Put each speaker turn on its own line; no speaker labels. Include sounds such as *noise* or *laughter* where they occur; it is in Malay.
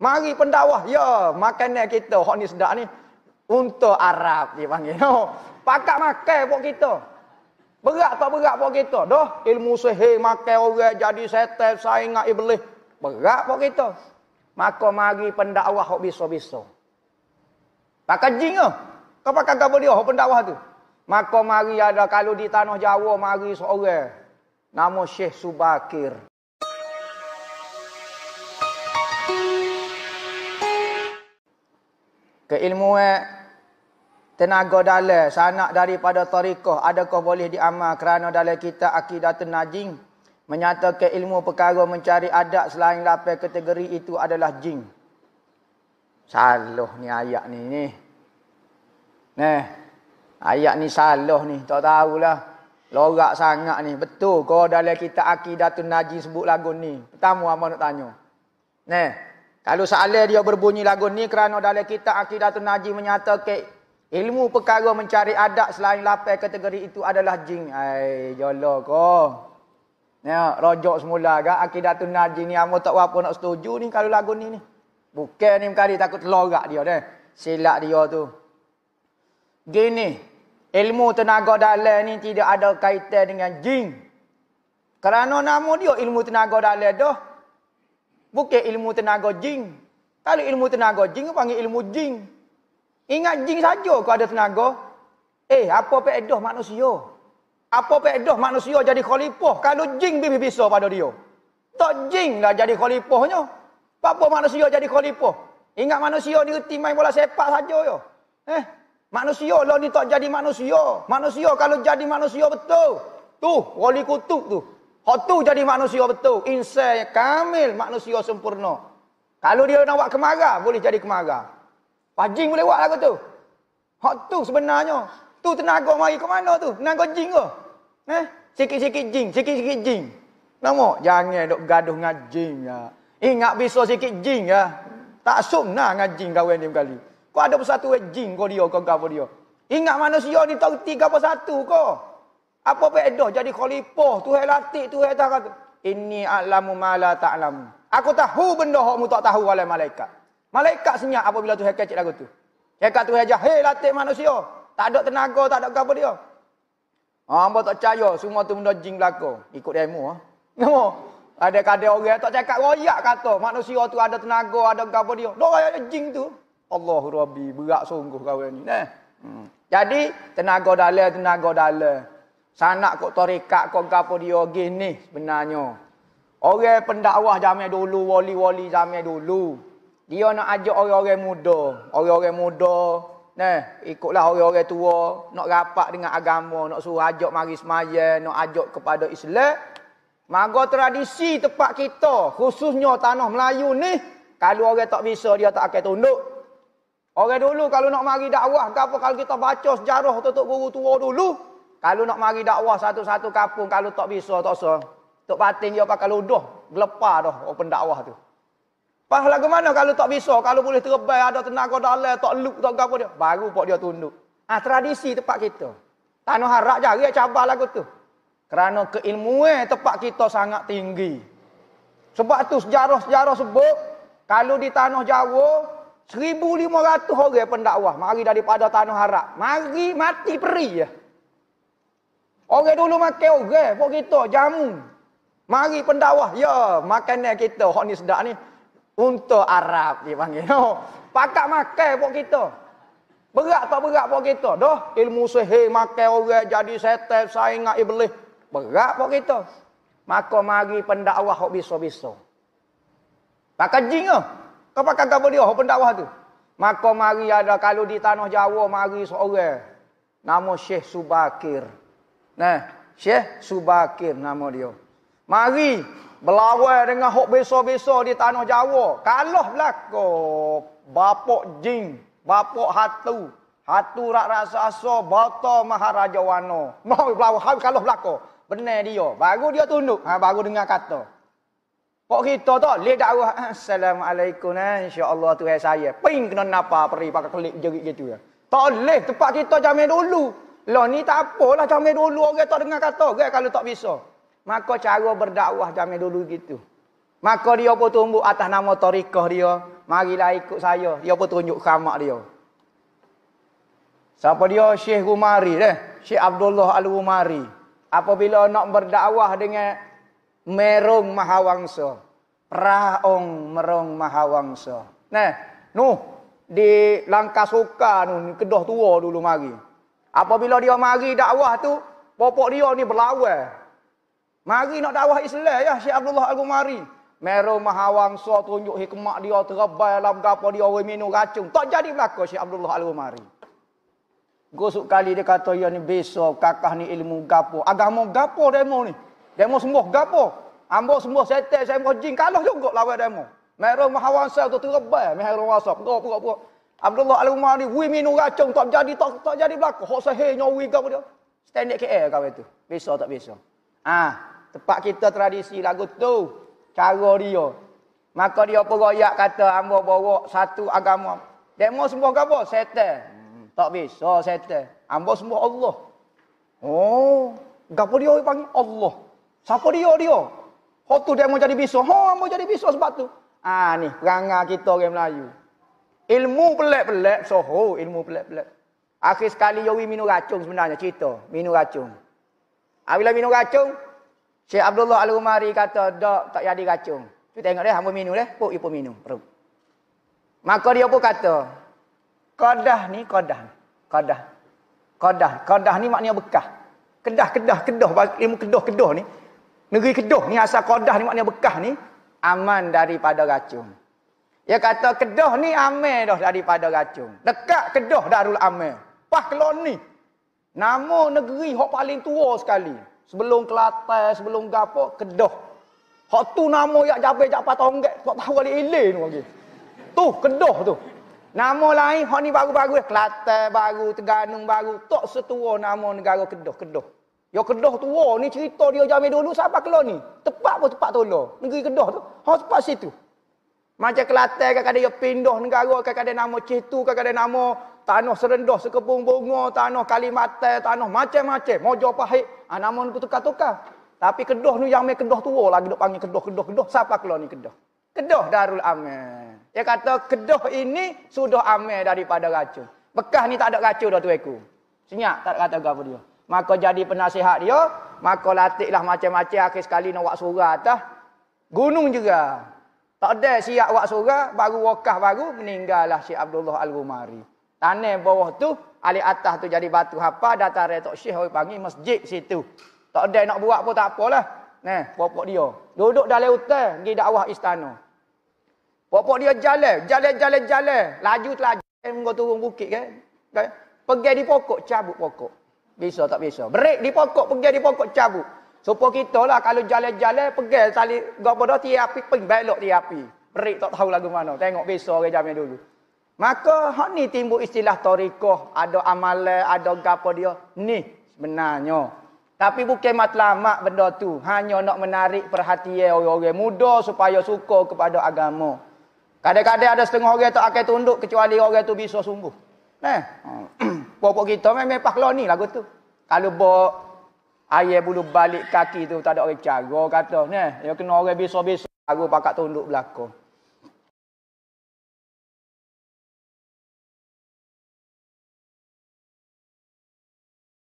Mari pendakwah. Ya, makanan kita hok ni sedak ni. Unta Arab dia panggil. Oh. Pakak makan buat kita. Berat tak berat buat kita? Doh, ilmu sehe makan orang jadi setan saing ngak iblis. Berat buat kita. Maka mari pendakwah hok bisa-bisa. Pakai jing ke? Kau pakai apa dia hok pendakwah tu? Maka mari ada kalau di tanah Jawa mari seorang nama Syekh Subakir. keilmuan tenaga dalam sanak daripada tarikah adakah boleh diamal kerana dalam kita akidah tenajing menyatakan ilmu perkara mencari adat selain lapan kategori itu adalah jin salah ni ayat ni ni nah ayat ni salah ni tak tahulah lorak sangat ni betul kau dalam kita akidah tenajing sebut lagu ni pertama apa nak tanya nah kalau seale dia berbunyi lagu ni kerana dalam kitab Aqidatun Najih menyatakan ilmu perkara mencari adab selain lapai kategori itu adalah jin. Ai jolo ko. Ya, rojok semula gak Aqidatun Najih ni amo tak apa nak setuju ni kalau lagu ni ni. Bukan ni mengkari takut lorak dia dah. Silap dia tu. Gini, ilmu tenaga dalam ni tidak ada kaitan dengan jin. Kerana nama dia ilmu tenaga dalam dah. Bukan ilmu tenaga jin. Kalau ilmu tenaga jin, kau panggil ilmu jin. Ingat jin saja kau ada tenaga. Eh, apa pedoh manusia? Apa pedoh manusia jadi khalifah? Kalau jin lebih bisa pada dia. Tak jin lah jadi khalifahnya. Apa manusia jadi khalifah? Ingat manusia ni reti main bola sepak saja yo. Eh, manusia lah ni tak jadi manusia. Manusia kalau jadi manusia betul. Tu, wali kutub tu. Hak oh, tu jadi manusia betul. Insan yang kamil manusia sempurna. Kalau dia nak buat kemarah, boleh jadi kemarah. Pajing boleh buat lah tu. Hak tu sebenarnya. Tu tenaga mari ke mana tu? Tenaga jin ke? Eh? Sikit-sikit jin, sikit-sikit jin. Nama? Jangan duk gaduh dengan jin ya. Ingat bisa sikit jin ya. Tak sunnah dengan jin kawan dia berkali. Kau ada bersatu jin kau dia, kau gapa dia. Ingat manusia ni tahu tiga apa satu kau. Apa beda jadi khalifah Tuhan latih Tuhan tahu kata ini alamu mala ta'lam. Aku tahu benda hokmu tak tahu oleh malaikat. Malaikat senyap apabila Tuhan kecil lagu tu. Kekat Tuhan jahil latih manusia. Tak ada tenaga, tak ada apa dia. Ah, hamba tak percaya semua tu benda jin belaka. Ikut demo ah. Ha. ada kada orang tak cakap royak kata manusia tu ada tenaga, ada apa dia. Dok ada jin tu. Allahu Rabbi, berat sungguh kau ni. Nah. Hmm. Jadi tenaga dalam, tenaga dalam. Sanak kok tarekat kok gapo dia ogih ni sebenarnya. Orang pendakwah zaman dulu, wali-wali zaman dulu. Dia nak ajak orang-orang muda. Orang-orang muda. Nah, ikutlah orang-orang tua. Nak rapat dengan agama. Nak suruh ajak mari semaya. Nak ajak kepada Islam. Maka tradisi tempat kita. Khususnya tanah Melayu ni. Kalau orang tak bisa, dia tak akan tunduk. Orang dulu kalau nak mari dakwah. Apa, kalau kita baca sejarah tutup guru tua dulu. Kalau nak mari dakwah satu-satu kampung kalau tak bisa tak usah. Tok Patin dia pakai ludah, gelepar dah open dakwah tu. Pahala ke mana kalau tak bisa, kalau boleh terbang ada tenaga dalam tak luk tak gapo dia, baru pak dia tunduk. Ah ha, tradisi tempat kita. Tanah harap jari cabar lagu tu. Kerana keilmuan tempat kita sangat tinggi. Sebab tu sejarah-sejarah sebut kalau di tanah Jawa 1500 orang pendakwah mari daripada tanah harap. Mari mati peri ya. Orang dulu makan orang, pun kita jamu. Mari pendakwah, ya makanan kita, hok ni sedak ni. Unta Arab dia panggil. No. Pakak makan pun kita. Berat tak berat pun kita. Doh, ilmu sihir makan orang jadi setan saingat iblis. Berat pun kita. Maka mari pendakwah hok biso biso. Pakai jing ke? Kau pakai apa dia hok pendakwah tu? Maka mari ada kalau di tanah Jawa mari seorang nama Syekh Subakir. Nah, Syekh Subakir nama dia. Mari berlawan dengan hok beso-beso di tanah Jawa. Kalah belako bapak jin, bapak hatu. Hatu rak rasa asa bata maharaja wano. Mau berlawan hau kalah belako. Benar dia. Baru dia tunduk. Ha, baru dengar kata. Pok kita tak? Lih da'wah. Assalamualaikum. InsyaAllah tu saya. Ping kena napa peri pakai klik jerit gitu ya. Tak boleh. Tempat kita jamin dulu. Lah ni tak apalah zaman dulu orang tak dengar kata ke kalau tak bisa. Maka cara berdakwah zaman dulu gitu. Maka dia pun tumbuh atas nama tarikah dia. Marilah ikut saya. Dia pun tunjuk khamak dia. Siapa dia? Syekh Umari. Eh? Syekh Abdullah Al-Umari. Apabila nak berdakwah dengan merung mahawangsa. Praong merung mahawangsa. Nah, nu di Langkasuka, suka nu kedah tua dulu mari. Apabila dia mari dakwah tu, popok dia ni berlawan. Mari nak dakwah Islam ya, Syekh Abdullah Al-Gumari. Meru mahawang so tunjuk hikmat dia terbaik dalam gapo dia orang minum racun. Tak jadi belaka Syekh Abdullah Al-Gumari. Gosok kali dia kata ya ni beso kakah ni ilmu gapo. Agama gapo demo ni? Demo sembuh gapo? Ambo sembuh setan, sembuh jin kalah juga lawan demo. Meru mahawang so tu terbaik, meru wasap, gapo-gapo. Abdullah Al-Umar ni, we minum racun, tak jadi, tak, tak jadi berlaku. Hak sahihnya, we kau dia. Standard KL kau itu. Bisa tak bisa. Ah, ha, tempat kita tradisi lagu tu. Cara dia. Maka dia peroyak kata, ambo bawa satu agama. Demo semua kau apa? Hmm. Tak bisa, settle. Ambo semua Allah. Oh, gapo dia panggil Allah. Siapa dia dia? Hak tu demo jadi bisa. Ha, ambo jadi bisa sebab tu. Ah, ha, ni perangai kita orang Melayu. Ilmu pelat-pelat. Soho ilmu pelat-pelat. Akhir sekali Yowi minum racun sebenarnya. Cerita. Minum racun. Bila minum racun. Syekh Abdullah Al-Umari kata. Dok tak jadi racun. Tu tengok dia. Hamba minum dia. Puk dia pun minum. Peruk. Maka dia pun kata. Kodah ni kodah. Kodah. Kodah. Kodah ni maknanya bekah. Kedah, kedah, kedah. Ilmu kedah, kedah ni. Negeri kedah ni asal kodah ni maknanya bekah ni. Aman daripada racun. Dia kata kedoh ni amir dah daripada racun. Dekat kedoh darul amir. Pah kelon ni. Nama negeri hok paling tua sekali. Sebelum Kelantan, sebelum gapo kedoh. Hok tu nama yak jabai jak patah onggak. Tak tahu kali ilir tu lagi. Tu kedoh tu. Nama lain hok ni baru-baru. Eh, Kelantan baru, Terganung baru. Tak setua nama negara kedoh. Kedoh. Ya kedoh tu tua ni cerita dia jamin dulu siapa kelon ni. Tepat pun tepat tolong. Negeri kedoh tu. Hok tepat situ. Macam Kelantan kan kadang pindah negara, kan kadang nama Citu, kan kadang nama tanah serendah sekepung bunga, tanah Kalimantan, tanah macam-macam. Mojo pahit. Ha, nama ni tukar-tukar. Tapi kedoh ni yang main kedoh tua lagi duk panggil kedoh, kedoh, kedoh. Siapa keluar ni kedoh? Kedoh Darul Amin. Dia kata kedoh ini sudah amin daripada racun. Bekah ni tak ada racun dah tuanku. Senyap tak kata apa dia. Maka jadi penasihat dia. Maka latihlah macam-macam. Akhir sekali nak buat surat atas. Gunung juga. Tak ada siap awak surah, baru wakah baru, meninggalah si Abdullah Al-Rumari. Tanah bawah tu, alih atas tu jadi batu apa, datang Retok Syekh, orang panggil masjid situ. Tak ada nak buat pun tak apalah. Nah, popok dia. Duduk dalam hutan, pergi dakwah istana. Popok dia jalan, jalan, jalan, jalan. Laju telaju, kau turun bukit kan? kan. Pergi di pokok, cabut pokok. Bisa tak bisa. Berik di pokok, pergi di pokok, cabut. Sopo kita lah kalau jalan-jalan pergi tali gapo dah tiap ping belok tiap. Perik tak tahu lagu mana. Tengok besok orang jamin dulu. Maka hak ni timbul istilah tarikah, ada amalan, ada gapo dia. Ni sebenarnya. Tapi bukan matlamat benda tu. Hanya nak menarik perhatian orang-orang muda supaya suka kepada agama. Kadang-kadang ada setengah orang tak akan tunduk kecuali orang tu bisa sungguh. Nah, eh, *clears throat* pokok kita memang pahlawan ni lagu tu. Kalau bo Ayah bulu balik kaki tu tak ada orang cara kata. Nah, dia kena orang biasa-biasa baru pakak tunduk belakang.